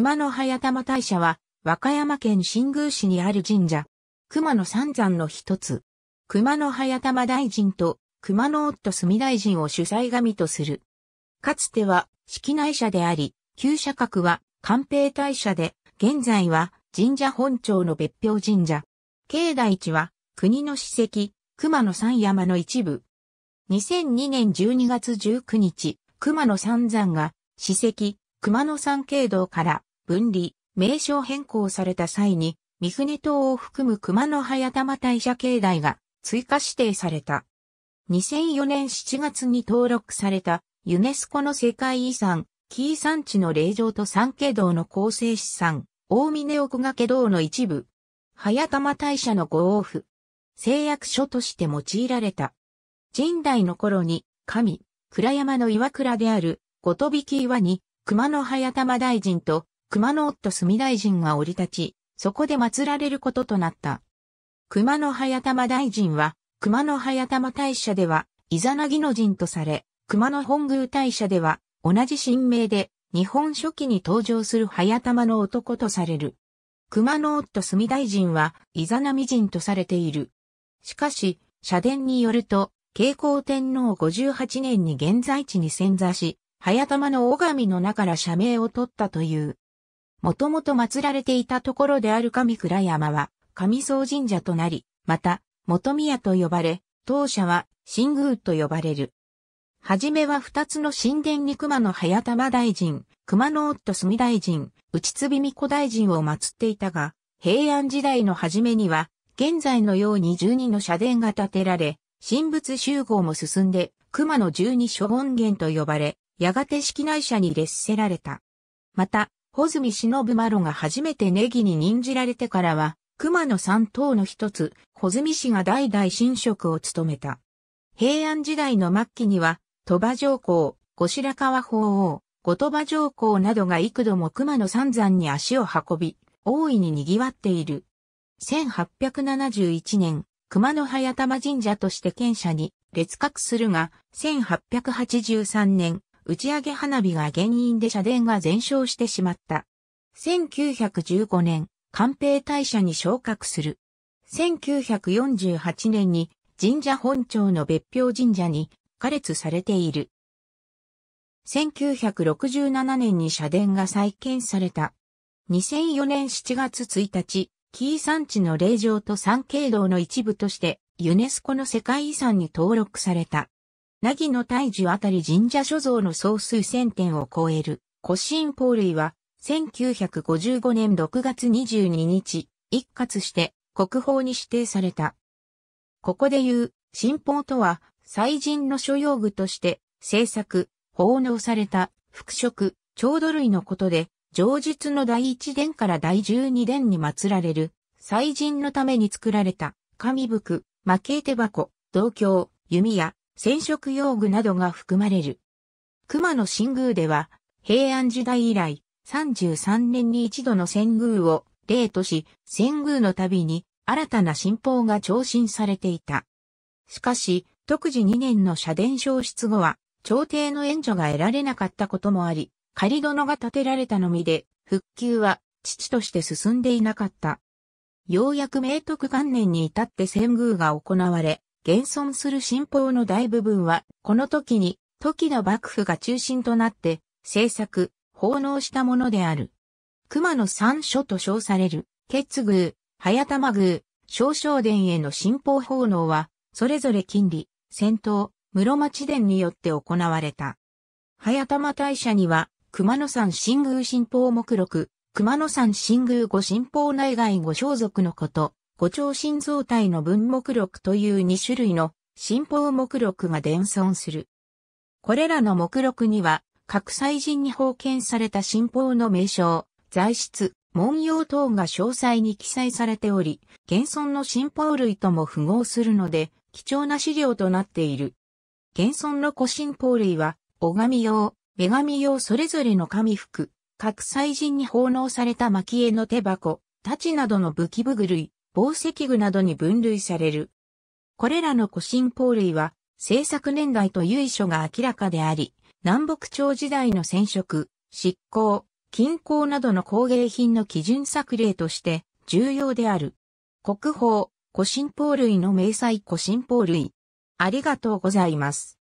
熊野早玉大社は、和歌山県新宮市にある神社。熊野三山の一つ。熊野早玉大臣と熊野夫住大臣を主催神とする。かつては、式内社であり、旧社格は官兵大社で、現在は神社本庁の別表神社。境内地は国の史跡、熊野三山の一部。2002年12月19日、熊野三山が史跡、熊野山経道から分離、名称変更された際に、三船島を含む熊野早玉大社境内が追加指定された。2004年7月に登録されたユネスコの世界遺産、紀伊山地の霊場と山景道の構成資産、大峰奥掛道の一部、早玉大社の五王府、誓約書として用いられた。神代の頃に、神、倉山の岩倉である、ごとびき岩に、熊野早玉大臣と熊野夫住大臣が降り立ち、そこで祀られることとなった。熊野早玉大臣は、熊野早玉大社では、イザナギの陣とされ、熊野本宮大社では、同じ神明で、日本初期に登場する早玉の男とされる。熊野夫住大臣は、イザナミ人とされている。しかし、社殿によると、慶光天皇58年に現在地に潜座し、早玉の尾神の名から社名を取ったという。もともと祀られていたところである上倉山は、上総神社となり、また、元宮と呼ばれ、当社は、新宮と呼ばれる。はじめは二つの神殿に熊野早玉大臣、熊野夫住大臣、内津美子大臣を祀っていたが、平安時代の初めには、現在のように十二の社殿が建てられ、神仏集合も進んで、熊野十二諸権現と呼ばれ、やがて式内社に列せられた。また、穂積忍マロが初めてネギに任じられてからは、熊野三島の一つ、穂積氏が代々神職を務めた。平安時代の末期には、鳥羽上皇、後白河法皇、後鳥羽上皇などが幾度も熊野三山に足を運び、大いに賑わっている。1871年、熊野早玉神社として県社に列閣するが、1883年、打ち上げ花火が原因で社殿が全焼してしまった。1915年、官兵大社に昇格する。1948年に神社本庁の別表神社に加列されている。1967年に社殿が再建された。2004年7月1日、紀伊山地の霊場と山景道の一部として、ユネスコの世界遺産に登録された。なぎの大樹あたり神社所蔵の総数千点を超える、古神宝類は、1955年6月22日、一括して国宝に指定された。ここで言う、神宝とは、祭神の所用具として、制作、奉納された、服飾、調度類のことで、上述の第一殿から第十二殿に祀られる、祭神のために作られた、神服、負け手箱、銅鏡、弓矢、染色用具などが含まれる。熊野新宮では、平安時代以来、33年に一度の遷宮を例とし、遷宮の度に新たな新法が徴新されていた。しかし、特時2年の社殿消失後は、朝廷の援助が得られなかったこともあり、仮殿が建てられたのみで、復旧は父として進んでいなかった。ようやく明徳元年に至って遷宮が行われ、現存する新法の大部分は、この時に、時の幕府が中心となって、制作、奉納したものである。熊野三所と称される、血宮、早玉宮、小正殿への新法奉納は、それぞれ金利、戦闘、室町殿によって行われた。早玉大社には、熊野山新宮新法目録、熊野山新宮御新法内外御装束のこと、五兆心臓体の分目録という2種類の新法目録が伝存する。これらの目録には、各祭人に封建された新法の名称、材質、文様等が詳細に記載されており、現存の新法類とも符合するので、貴重な資料となっている。現存の古新法類は、拝み用、女神用それぞれの神服、各祭人に奉納された蒔絵の手箱、太刀などの武器部具類、紡績具などに分類される。これらの古新法類は、製作年代と由緒が明らかであり、南北朝時代の染色、執行、金工などの工芸品の基準作例として重要である。国宝、古新法類の明細古新法類。ありがとうございます。